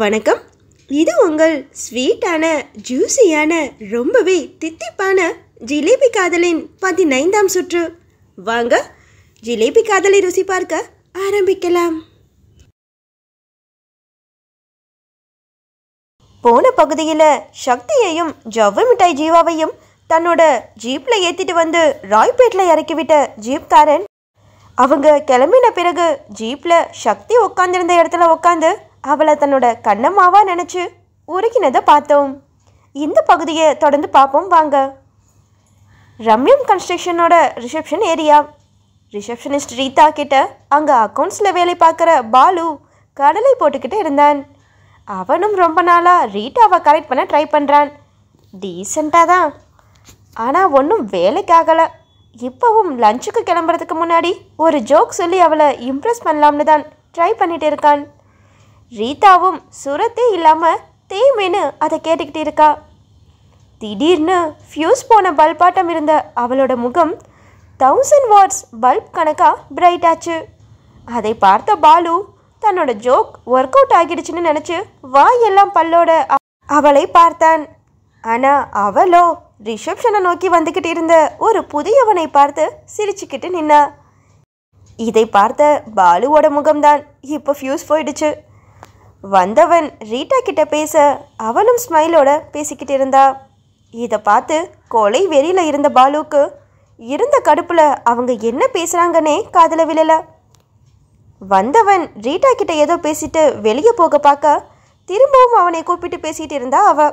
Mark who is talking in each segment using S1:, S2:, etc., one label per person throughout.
S1: வணக்கம் இது உங்கள் ஸ்வீட்டான ஜூஸியான ரொம்பவே தித்திப்பான ஜிலேபி காதலின் பதினைந்தாம் சுற்று வாங்க ஜிலேபி காதலை ருசி பார்க்க ஆரம்பிக்கலாம் போன பகுதியில் சக்தியையும் ஜவ்வு மிட்டாய் ஜீவாவையும் தன்னோட ஜீப்பில் ஏற்றிட்டு வந்து ராய்பேட்டில் இறக்கிவிட்ட ஜீப்காரன் அவங்க கிளம்பின பிறகு ஜீப்பில் சக்தி உட்காந்துருந்த இடத்துல உட்காந்து அவளை தன்னோட கண்ணம்மாவா நினச்சி உருகினதை பார்த்தோம் இந்த பகுதியை தொடர்ந்து பார்ப்போம் வாங்க ரம்யம் கன்ஸ்ட்ரக்ஷனோட ரிசப்ஷன் ஏரியா ரிசப்ஷனிஸ்ட் ரீதா கிட்ட அங்கே அக்கௌண்ட்ஸில் வேலை பார்க்குற பாலு கடலை போட்டுக்கிட்டு இருந்தான் அவனும் ரொம்ப நாளாக ரீட்டாவை கரெக்ட் பண்ண ட்ரை பண்ணுறான் டீசெண்டாக தான் ஆனால் ஒன்றும் வேலைக்காகலை இப்போவும் லஞ்சுக்கு கிளம்புறதுக்கு முன்னாடி ஒரு ஜோக் சொல்லி அவளை இம்ப்ரெஸ் பண்ணலாம்னு தான் ட்ரை பண்ணிகிட்டு இருக்கான் ரீதாவும் சுரத்தே இல்லாமல் தீமின்னு அதை கேட்டுக்கிட்டு இருக்கா திடீர்னு ஃப்யூஸ் போன பல்பாட்டம் இருந்த அவளோட முகம் தௌசண்ட் வாட்ஸ் பல்ப் கணக்காக பிரைட் ஆச்சு அதை பார்த்த பாலு தன்னோட ஜோக் ஒர்க் அவுட் ஆகிடுச்சுன்னு நினச்சி வாயெல்லாம் பல்லோட அவளை பார்த்தான் ஆனால் அவளோ ரிசப்ஷனை நோக்கி வந்துக்கிட்டு இருந்த ஒரு புதியவனை பார்த்து சிரிச்சுக்கிட்டு நின்னா இதை பார்த்த பாலுவோட முகம்தான் இப்போ ஃப்யூஸ் போயிடுச்சு வந்தவன் ரீட்டா கிட்ட பேச அவளும் ஸ்மைலோட பேசிக்கிட்டு இருந்தா இதை பார்த்து கொலை வெறியில் இருந்த பாலுக்கு இருந்த கடுப்பில் அவங்க என்ன பேசுகிறாங்கன்னே காதில் விழல வந்தவன் ரீட்டா கிட்ட ஏதோ பேசிட்டு வெளியே போக பார்க்க திரும்பவும் அவனை கூப்பிட்டு பேசிகிட்டு இருந்தா அவ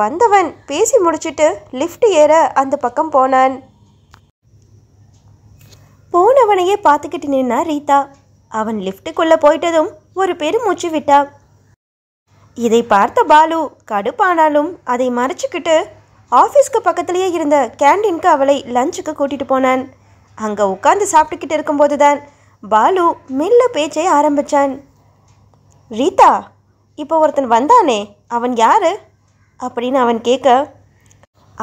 S1: வந்தவன் பேசி முடிச்சுட்டு லிஃப்ட் ஏற அந்த பக்கம் போனான் போனவனையே பார்த்துக்கிட்டு நின்னா ரீதா அவன் லிஃப்ட்டுக்குள்ளே போயிட்டதும் ஒரு பெருமூச்சு விட்டா இதை பார்த்த பாலு கடுப்பானாலும் அதை மறைச்சிக்கிட்டு ஆஃபீஸ்க்கு பக்கத்துலேயே இருந்த கேண்டீனுக்கு அவளை லஞ்சுக்கு கூட்டிகிட்டு போனான் அங்கே உட்காந்து சாப்பிட்டுக்கிட்டு இருக்கும்போது தான் பாலு மெல்ல பேச்சை ஆரம்பித்தான் ரீதா இப்போ ஒருத்தன் வந்தானே அவன் யார் அப்படின்னு அவன் கேட்க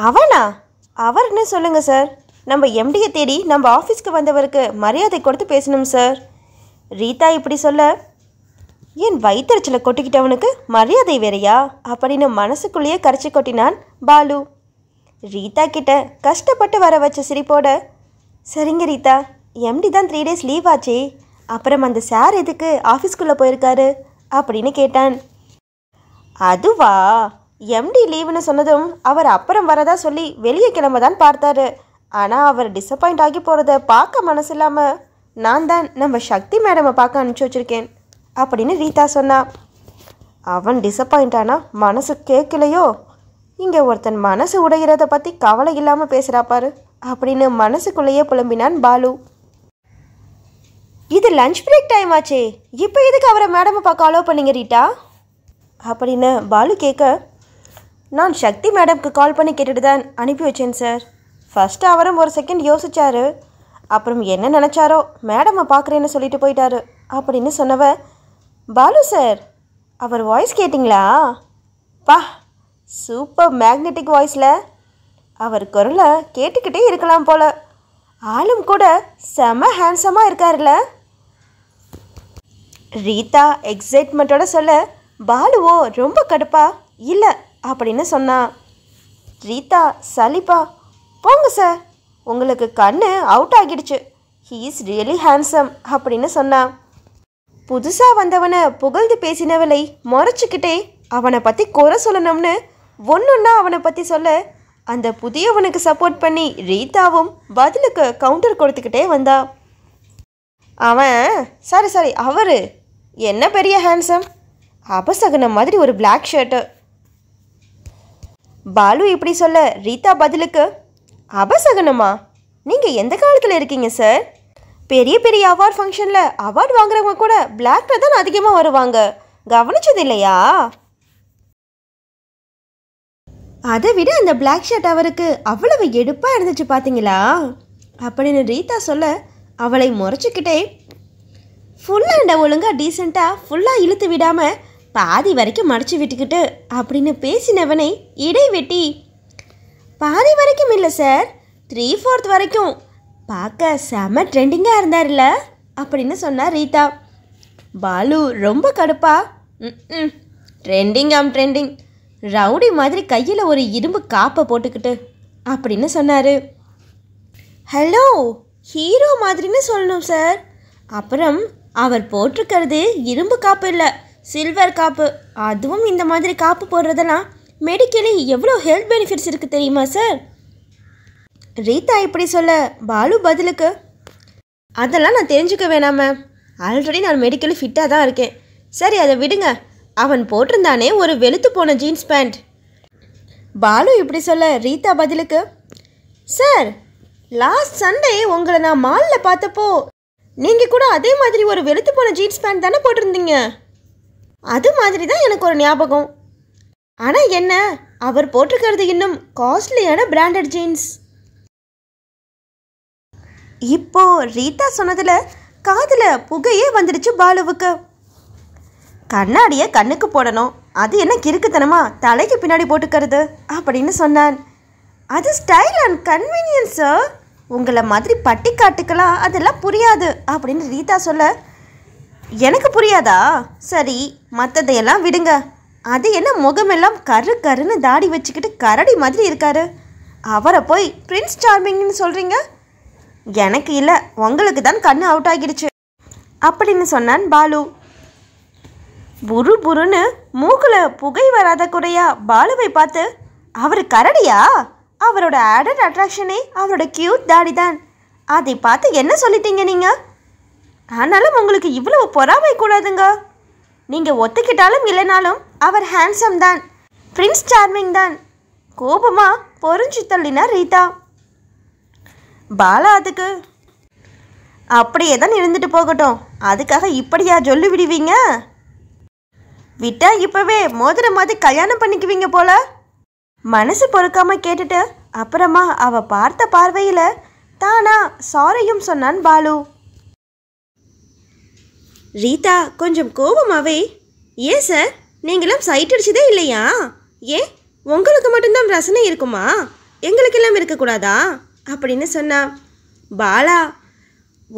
S1: அவனா அவர்னு சொல்லுங்கள் சார் நம்ம எம்டியை தேடி நம்ம ஆஃபீஸ்க்கு வந்தவருக்கு மரியாதை கொடுத்து பேசணும் சார் ரீதா இப்படி சொல்ல என் வயிற்றுச்சலை கொட்டிக்கிட்டவனுக்கு மரியாதை வேறையா அப்படின்னு மனசுக்குள்ளேயே கரைச்சி கொட்டினான் பாலு ரீதா கிட்ட கஷ்டப்பட்டு வர வச்ச சிரிப்போட சரிங்க ரீதா எம்டி தான் த்ரீ டேஸ் லீவ் ஆச்சே அப்புறம் அந்த சார் எதுக்கு ஆஃபீஸ்க்குள்ளே போயிருக்காரு அப்படின்னு கேட்டான் அதுவா எம்டி லீவுன்னு சொன்னதும் அவர் அப்புறம் வரதா சொல்லி வெளியே கிளம்ப தான் பார்த்தாரு ஆனால் அவர் டிசப்பாயிண்ட் ஆகி போகிறத பார்க்க மனசு இல்லாமல் நான் தான் நம்ம சக்தி மேடமை பார்க்க அனுப்பிச்சு வச்சுருக்கேன் அப்படின்னு ரீதா சொன்னான் அவன் டிசப்பாயிண்ட் ஆனால் மனசு கேட்கலையோ இங்கே ஒருத்தன் மனசு உடைகிறத பற்றி கவலை இல்லாமல் பேசுகிறாப்பாரு அப்படின்னு மனசுக்குள்ளேயே புலம்பினான் பாலு இது லஞ்ச் பிரேக் டைம் ஆச்சே இப்போ எதுக்கு அவரை மேடமை பார்க்க அலோவ் பண்ணிங்க ரீட்டா அப்படின்னு பாலு கேட்க நான் சக்தி மேடம்க்கு கால் பண்ணி கேட்டுட்டு தான் அனுப்பி வச்சேன் சார் ஃபஸ்ட்டு அவரும் ஒரு செகண்ட் யோசித்தார் அப்புறம் என்ன நினச்சாரோ மேடம்மை பார்க்குறேன்னு சொல்லிட்டு போயிட்டாரு அப்படின்னு சொன்னவ பாலு சார் அவர் வாய்ஸ் கேட்டிங்களா பா சூப்பர் மேக்னெட்டிக் வாய்ஸில் அவர் குரலை கேட்டுக்கிட்டே இருக்கலாம் போல் ஆளும் கூட செம ஹேண்ட்ஸமாக இருக்கார்ல ரீதா எக்ஸைட்மெண்ட்டோட சொல்ல பாலுவோ ரொம்ப கடுப்பா இல்லை அப்படின்னு சொன்னான் ரீதா சலிப்பா போங்க சார் உங்களுக்கு கண்ணு அவுட் ஆகிடுச்சு ஹீ இஸ் ரியலி ஹேண்ட்ஸம் அப்படின்னு சொன்னான் புதுசாக வந்தவனை புகழ்ந்து பேசினவளை முறைச்சிக்கிட்டே அவனை பற்றி குறை சொல்லணும்னு ஒன்றுன்னா அவனை பற்றி சொல்ல அந்த புதியவனுக்கு சப்போர்ட் பண்ணி ரீதாவும் பதிலுக்கு கவுண்டர் கொடுத்துக்கிட்டே வந்தா அவன் சாரி சாரி அவர் என்ன பெரிய ஹேண்ட்ஸம் அபசகனம் மாதிரி ஒரு பிளாக் ஷர்ட்டு பாலு இப்படி சொல்ல ரீதா பதிலுக்கு அபசகனமா நீங்கள் எந்த காலத்தில் இருக்கீங்க சார் பெரிய பெரிய அவார்ட் ஃபங்க்ஷனில் அவார்ட் வாங்குறவங்க கூட பிளாக்ல தான் அதிகமாக வருவாங்க கவனிச்சது இல்லையா அதை விட அந்த பிளாக் ஷர்ட் அவருக்கு அவ்வளவு எடுப்பாக இருந்துச்சு பார்த்தீங்களா அப்படின்னு ரீதா சொல்ல அவளை முறைச்சிக்கிட்டே ஃபுல்லாக இந்த ஒழுங்காக டீசெண்டாக ஃபுல்லாக இழுத்து விடாமல் பாதி வரைக்கும் மடித்து விட்டுக்கிட்டு அப்படின்னு பேசினவனை இடைவெட்டி பாதி வரைக்கும் இல்லை சார் த்ரீ ஃபோர்த் வரைக்கும் பார்க்க செம ட்ரெண்டிங்காக இருந்தார்ல அப்படின்னு சொன்னார் ரீதா பாலு ரொம்ப கடுப்பா ம் ட்ரெண்டிங் ஆம் ட்ரெண்டிங் ரவுடி மாதிரி கையில் ஒரு இரும்பு காப்பை போட்டுக்கிட்டு அப்படின்னு சொன்னார் ஹலோ ஹீரோ மாதிரின்னு சொல்லணும் சார் அப்புறம் அவர் போட்டிருக்கிறது இரும்பு காப்பு இல்லை சில்வர் காப்பு அதுவும் இந்த மாதிரி காப்பு போடுறதெல்லாம் மெடிக்கலி எவ்வளோ ஹெல்த் பெனிஃபிட்ஸ் இருக்குது தெரியுமா சார் ரீதா இப்படி சொல்ல பாலு பதிலுக்கு அதெல்லாம் நான் தெரிஞ்சுக்க வேணாம் மேம் ஆல்ரெடி நான் மெடிக்கலி ஃபிட்டாக தான் இருக்கேன் சரி அதை விடுங்க அவன் போட்டிருந்தானே ஒரு வெளுத்து போன ஜீன்ஸ் பேண்ட் பாலு இப்படி சொல்ல ரீதா பதிலுக்கு சார் லாஸ்ட் சண்டே உங்களை நான் மாலில் பார்த்தப்போ நீங்கள் கூட அதே மாதிரி ஒரு வெளுத்து போன ஜீன்ஸ் பேண்ட் தானே போட்டிருந்தீங்க அது மாதிரி தான் எனக்கு ஒரு ஞாபகம் ஆனால் என்ன அவர் போட்டிருக்கிறது இன்னும் காஸ்ட்லியான பிராண்டட் ஜீன்ஸ் இப்போ ரீதா சொன்னதில் காதில் புகையே வந்துடுச்சு பாலுவுக்கு கண்ணாடியை கண்ணுக்கு போடணும் அது என்ன கிறுக்குத்தனமா தலைக்கு பின்னாடி போட்டுக்கிறது அப்படின்னு சொன்னான் அது ஸ்டைல் அண்ட் கன்வீனியன்ஸ் சார் உங்களை மாதிரி பட்டி காட்டுக்கலாம் அதெல்லாம் புரியாது அப்படின்னு ரீதா சொல்ல எனக்கு புரியாதா சரி மற்றதையெல்லாம் விடுங்க அது என்ன முகமெல்லாம் கரு கருன்னு தாடி வச்சுக்கிட்டு கரடி மாதிரி இருக்காரு அவரை போய் பிரின்ஸ் சார்மிங்னு சொல்கிறீங்க எனக்கு இல்லை உங்களுக்கு தான் கண் அவுட் ஆகிடுச்சு அப்படின்னு சொன்னான் பாலு புரு புருன்னு மூக்கில் புகை வராத குறையா பாலுவை பார்த்து அவர் கரடியா அவரோட ஆடட் அட்ராக்ஷனே அவரோட க்யூட் தாடி தான் அதை பார்த்து என்ன சொல்லிட்டீங்க நீங்கள் ஆனாலும் உங்களுக்கு இவ்வளவு பொறாமை கூடாதுங்க நீங்கள் ஒத்துக்கிட்டாலும் இல்லைனாலும் அவர் ஹேண்ட்ஸம் தான் பிரின்ஸ் சார்மிங் தான் கோபமா பொறிஞ்சு தள்ளினார் ரீதா பாலா அதுக்கு அப்படியே தான் இருந்துட்டு போகட்டும் அதுக்காக இப்படியா சொல்லி விடுவீங்க விட்டா இப்பவே மோதிர மாதிரி கல்யாணம் பண்ணிக்குவீங்க போல மனசு பொறுக்காம கேட்டுட்டு அப்புறமா அவ பார்த்த பார்வையில தானா சாரியும் சொன்னான் பாலு ரீதா கொஞ்சம் கோபமாவே ஏன் சார் நீங்களாம் சைட் அடிச்சதே இல்லையா ஏன் உங்களுக்கு மட்டும்தான் ரசனை இருக்குமா எங்களுக்கெல்லாம் இருக்கக்கூடாதா அப்படின்னு சொன்னா பாலா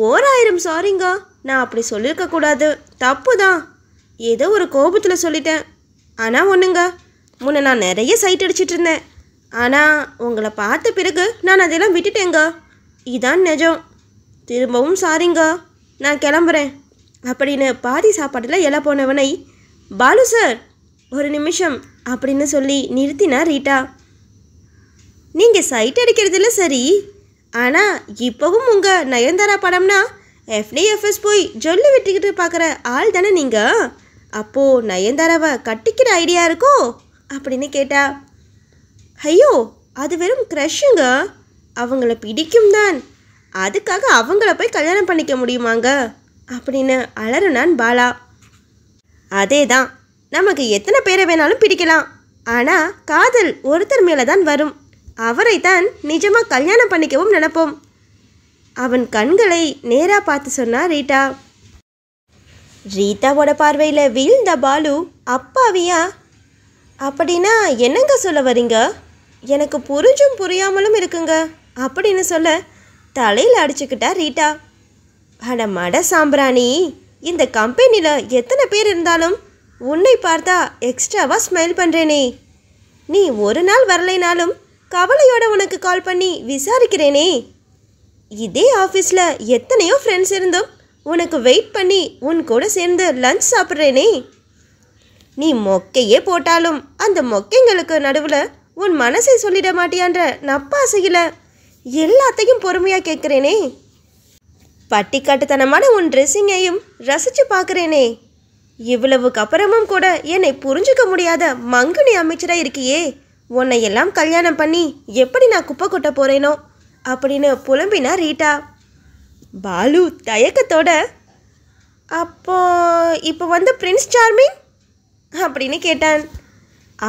S1: ஓராயிரம் சாரிங்க நான் அப்படி சொல்லியிருக்கக்கூடாது தப்பு தான் ஏதோ ஒரு கோபத்தில் சொல்லிட்டேன் ஆனால் ஒன்றுங்க முன்ன நான் நிறைய சைட் அடிச்சிட்டு இருந்தேன் ஆனால் உங்களை பார்த்த பிறகு நான் அதெல்லாம் விட்டுட்டேங்க இதான் நிஜம் திரும்பவும் சாரிங்க நான் கிளம்புறேன் அப்படின்னு பாதி சாப்பாட்டில் இலை போனவனை பாலு சார் ஒரு நிமிஷம் அப்படின்னு சொல்லி நிறுத்தினா ரீட்டா நீங்கள் சைட் இல்லை சரி ஆனால் இப்போவும் உங்கள் நயன்தாரா படம்னா எஃப்டிஎஃப்எஸ் போய் ஜொல்லி விட்டுக்கிட்டு பார்க்குற ஆள் தானே நீங்கள் அப்போது நயன்தாராவை கட்டிக்கிற ஐடியா இருக்கோ அப்படின்னு கேட்டா ஐயோ அது வெறும் க்ரஷ்ஷுங்க அவங்கள பிடிக்கும் தான் அதுக்காக அவங்கள போய் கல்யாணம் பண்ணிக்க முடியுமாங்க அப்படின்னு அலறுனான் பாலா அதே தான் நமக்கு எத்தனை பேரை வேணாலும் பிடிக்கலாம் ஆனால் காதல் ஒருத்தர் மேலே தான் வரும் அவரை தான் நிஜமாக கல்யாணம் பண்ணிக்கவும் நினப்போம் அவன் கண்களை நேராக பார்த்து சொன்னா ரீட்டா ரீதாவோட பார்வையில் வீழ்ந்த பாலு அப்பாவியா அப்படின்னா என்னங்க சொல்ல வரீங்க எனக்கு புரிஞ்சும் புரியாமலும் இருக்குங்க அப்படின்னு சொல்ல தலையில் அடிச்சுக்கிட்டா ரீட்டா அட மட சாம்பிராணி இந்த கம்பெனியில் எத்தனை பேர் இருந்தாலும் உன்னை பார்த்தா எக்ஸ்ட்ராவாக ஸ்மைல் பண்ணுறேனே நீ ஒரு நாள் வரலைனாலும் கவலையோட உனக்கு கால் பண்ணி விசாரிக்கிறேனே இதே ஆஃபீஸில் எத்தனையோ ஃப்ரெண்ட்ஸ் இருந்தும் உனக்கு வெயிட் பண்ணி உன் கூட சேர்ந்து லஞ்ச் சாப்பிட்றேனே நீ மொக்கையே போட்டாலும் அந்த மொக்கைங்களுக்கு நடுவில் உன் மனசை சொல்லிட மாட்டியான்ற நப்பாசையில் எல்லாத்தையும் பொறுமையாக கேட்குறேனே பட்டிக்காட்டுத்தனமான உன் ட்ரெஸ்ஸிங்கையும் ரசிச்சு பார்க்குறேனே இவ்வளவுக்கு அப்புறமும் கூட என்னை புரிஞ்சுக்க முடியாத மங்குனி அமைச்சராக இருக்கியே உன்னை எல்லாம் கல்யாணம் பண்ணி எப்படி நான் குப்பை கொட்ட போகிறேனோ அப்படின்னு புலம்பினா ரீட்டா பாலு தயக்கத்தோட அப்போ இப்போ வந்து பிரின்ஸ் சார்மிங் அப்படின்னு கேட்டான்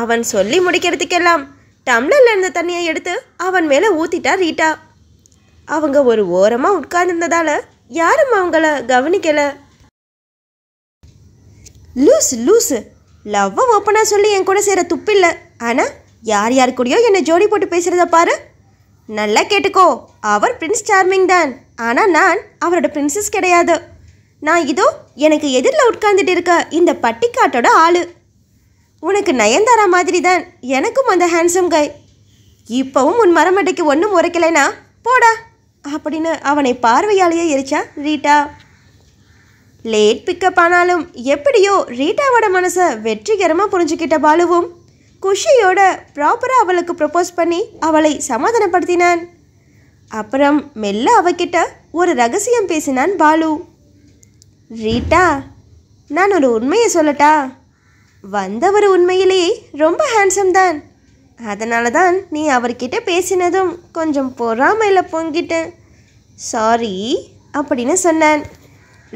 S1: அவன் சொல்லி முடிக்கிறதுக்கெல்லாம் டம்ளர்ல இருந்த தண்ணியை எடுத்து அவன் மேலே ஊத்திட்டா ரீட்டா அவங்க ஒரு ஓரமாக உட்கார்ந்துருந்ததால் யாரும் அவங்கள கவனிக்கல லூஸ் லூஸு லவ்வை ஓப்பனாக சொல்லி என் கூட செய்கிற துப்பில்லை ஆனால் யார் யார் கூடயோ என்னை ஜோடி போட்டு பேசுகிறத பாரு நல்லா கேட்டுக்கோ அவர் பிரின்ஸ் சார்மிங் தான் ஆனால் நான் அவரோட பிரின்சஸ் கிடையாது நான் இதோ எனக்கு எதிரில் உட்கார்ந்துட்டு இருக்க இந்த பட்டிக்காட்டோட ஆள் உனக்கு நயன்தாரா மாதிரி தான் எனக்கும் அந்த ஹேண்ட்ஸம் கை இப்போவும் உன் மரமட்டைக்கு ஒன்றும் உரைக்கலைன்னா போடா அப்படின்னு அவனை பார்வையாலேயே எரிச்சா ரீட்டா லேட் பிக்கப் ஆனாலும் எப்படியோ ரீட்டாவோட மனசை வெற்றிகரமாக புரிஞ்சுக்கிட்ட பாலுவும் குஷியோட ப்ராப்பராக அவளுக்கு ப்ரப்போஸ் பண்ணி அவளை சமாதானப்படுத்தினான் அப்புறம் மெல்ல அவகிட்ட ஒரு ரகசியம் பேசினான் பாலு ரீட்டா நான் ஒரு உண்மையை சொல்லட்டா வந்தவர் உண்மையிலேயே ரொம்ப ஹேண்ட்ஸம் தான் அதனால தான் நீ அவர்கிட்ட பேசினதும் கொஞ்சம் பொறாமையில் பொங்கிட்டேன் சாரி அப்படின்னு சொன்னான்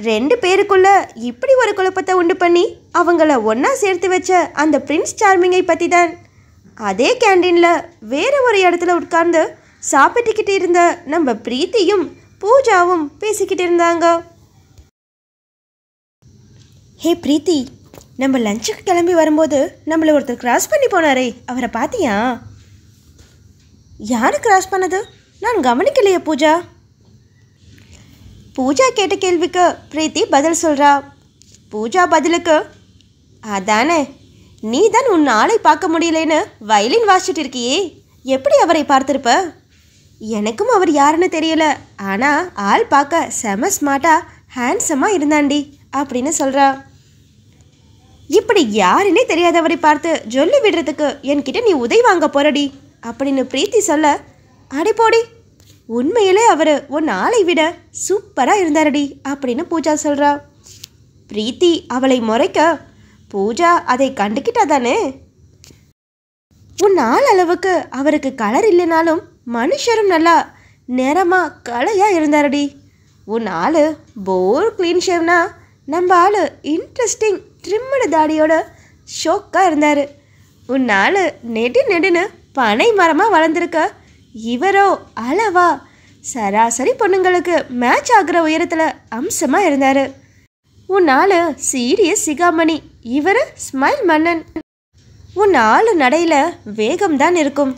S1: ரெண்டு பேருக்குள்ள இப்படி ஒரு குழப்பத்தை உண்டு பண்ணி அவங்கள ஒன்றா சேர்த்து வச்ச அந்த பிரின்ஸ் சார்மிங்கை பற்றி தான் அதே கேண்டீனில் வேறு ஒரு இடத்துல உட்கார்ந்து சாப்பிட்டுக்கிட்டு இருந்த நம்ம பிரீத்தியும் பூஜாவும் பேசிக்கிட்டு இருந்தாங்க ஹே பிரீத்தி நம்ம லஞ்சுக்கு கிளம்பி வரும்போது நம்மளை ஒருத்தர் கிராஸ் பண்ணி போனாரே அவரை பார்த்தியா யார் கிராஸ் பண்ணது நான் கவனிக்கலையே பூஜா பூஜா கேட்ட கேள்விக்கு பிரீத்தி பதில் சொல்கிறா பூஜா பதிலுக்கு அதானே நீ தான் உன் ஆளை பார்க்க முடியலேன்னு வயலின் வாசிட்டு இருக்கியே எப்படி அவரை பார்த்துருப்ப எனக்கும் அவர் யாருன்னு தெரியல ஆனால் ஆள் பார்க்க செம ஸ்மார்ட்டாக ஹேண்ட்ஸமாக இருந்தாண்டி அப்படின்னு சொல்கிறா இப்படி யாருன்னே தெரியாதவரை பார்த்து சொல்லி விடுறதுக்கு என்கிட்ட நீ உதவி வாங்க போறடி அப்படின்னு பிரீத்தி சொல்ல அடி போடி உண்மையிலே அவர் உன் ஆளை விட சூப்பராக இருந்தாரடி அப்படின்னு பூஜா சொல்கிறா பிரீத்தி அவளை முறைக்க பூஜா அதை கண்டுக்கிட்டா தானே உன் ஆள் அளவுக்கு அவருக்கு கலர் இல்லைனாலும் மனுஷரும் நல்லா நேரமாக கலையாக இருந்தாரடி உன் ஆள் போர் க்ளீன் ஷேவ்னா நம்ம ஆள் இன்ட்ரெஸ்டிங் ட்ரிம்மடு தாடியோட ஷோக்காக இருந்தார் உன் ஆள் நெடு நெடுன்னு பனை மரமாக வளர்ந்துருக்க இவரோ அளவா சராசரி பொண்ணுங்களுக்கு மேட்ச் ஆகிற உயரத்தில் அம்சமாக இருந்தார் உன் ஆள் சீரியஸ் சிகாமணி இவர் ஸ்மைல் மன்னன் உன் ஆள் நடையில் வேகம்தான் இருக்கும்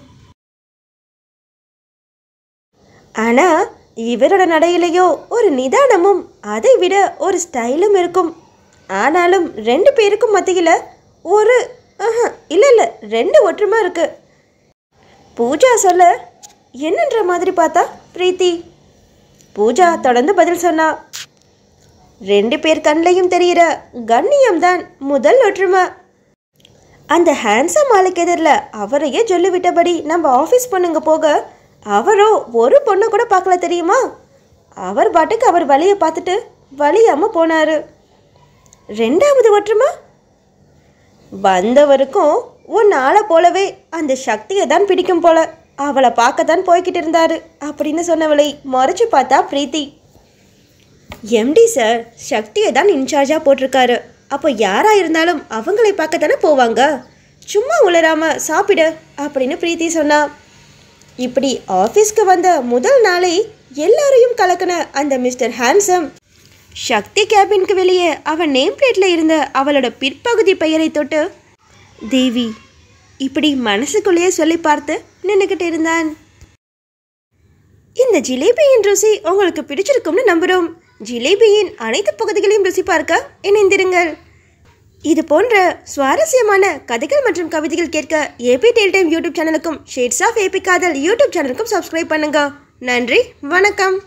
S1: ஆனால் இவரோட நடையிலையோ ஒரு நிதானமும் அதை விட ஒரு ஸ்டைலும் இருக்கும் ஆனாலும் ரெண்டு பேருக்கும் மத்தியில் ஒரு இல்லை இல்லை ரெண்டு ஒற்றுமை இருக்குது பூஜா சொல்ல என்னன்ற மாதிரி பார்த்தா பிரீத்தி பூஜா தொடர்ந்து பதில் சொன்னா ரெண்டு பேர் கண்ணையும் தெரிகிற கண்ணியம்தான் முதல் ஒற்றுமை அந்த ஹேண்ட்ஸம் ஆளுக்கு எதிரில் அவரையே சொல்லிவிட்டபடி நம்ம ஆஃபீஸ் பொண்ணுங்க போக அவரோ ஒரு பொண்ணு கூட பார்க்கல தெரியுமா அவர் பாட்டுக்கு அவர் வழியை பார்த்துட்டு வழியாமல் போனார் ரெண்டாவது ஒற்றுமா வந்தவருக்கும் உன் ஆளை போலவே அந்த சக்தியை தான் பிடிக்கும் போல அவளை பார்க்க தான் போய்கிட்டு இருந்தாரு அப்படின்னு சொன்னவளை மறைச்சு பார்த்தா பிரீத்தி எம்டி சார் சக்தியை தான் இன்சார்ஜாக போட்டிருக்காரு அப்போ யாராக இருந்தாலும் அவங்களை பார்க்க தானே போவாங்க சும்மா உளராம சாப்பிடு அப்படின்னு பிரீத்தி சொன்னா இப்படி ஆஃபீஸ்க்கு வந்த முதல் நாளை எல்லாரையும் கலக்கின அந்த மிஸ்டர் ஹான்சம் சக்தி கேபினுக்கு வெளியே அவன் நேம் பிளேட்டில் இருந்த அவளோட பிற்பகுதி பெயரை தொட்டு தேவி இப்படி மனசுக்குள்ளேயே சொல்லி பார்த்து நின்றுக்கிட்டு இருந்தான் இந்த ஜிலேபியின் ருசி உங்களுக்கு பிடிச்சிருக்கும்னு நம்புகிறோம் ஜிலேபியின் அனைத்து பகுதிகளையும் ருசி பார்க்க இணைந்திருங்கள் இது போன்ற சுவாரஸ்யமான கதைகள் மற்றும் கவிதைகள் கேட்க ஏபி டெல் டைம் யூடியூப் சேனலுக்கும் ஷேட்ஸ் ஆஃப் ஏபி காதல் யூடியூப் சேனலுக்கும் சப்ஸ்கிரைப் பண்ணுங்க நன்றி வணக்கம்